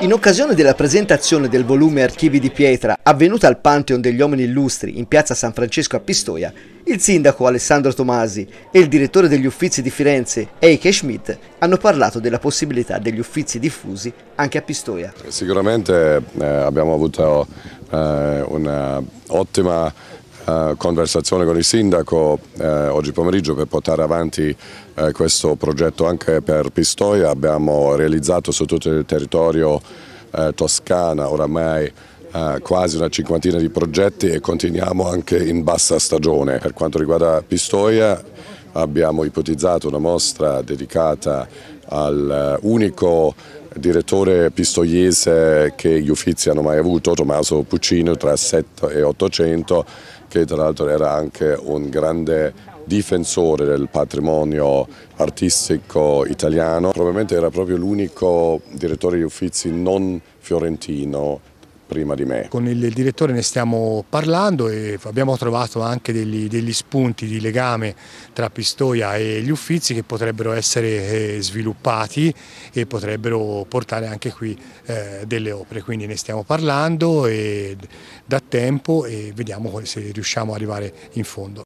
In occasione della presentazione del volume Archivi di pietra avvenuta al Pantheon degli Uomini Illustri in piazza San Francesco a Pistoia, il sindaco Alessandro Tomasi e il direttore degli uffizi di Firenze, Eike Schmidt, hanno parlato della possibilità degli uffizi diffusi anche a Pistoia. Sicuramente eh, abbiamo avuto eh, un'ottima eh, conversazione con il sindaco eh, oggi pomeriggio per portare avanti eh, questo progetto anche per Pistoia, abbiamo realizzato su tutto il territorio eh, toscana oramai eh, quasi una cinquantina di progetti e continuiamo anche in bassa stagione. Per quanto riguarda Pistoia abbiamo ipotizzato una mostra dedicata all'unico eh, direttore pistoiese che gli Uffizi hanno mai avuto, Tommaso Puccino, tra 7 e 800, che tra l'altro era anche un grande difensore del patrimonio artistico italiano. Probabilmente era proprio l'unico direttore di Uffizi non fiorentino prima di me. Con il direttore ne stiamo parlando e abbiamo trovato anche degli, degli spunti di legame tra Pistoia e gli Uffizi che potrebbero essere eh, sviluppati e potrebbero portare anche qui eh, delle opere, quindi ne stiamo parlando e da tempo e vediamo se riusciamo ad arrivare in fondo.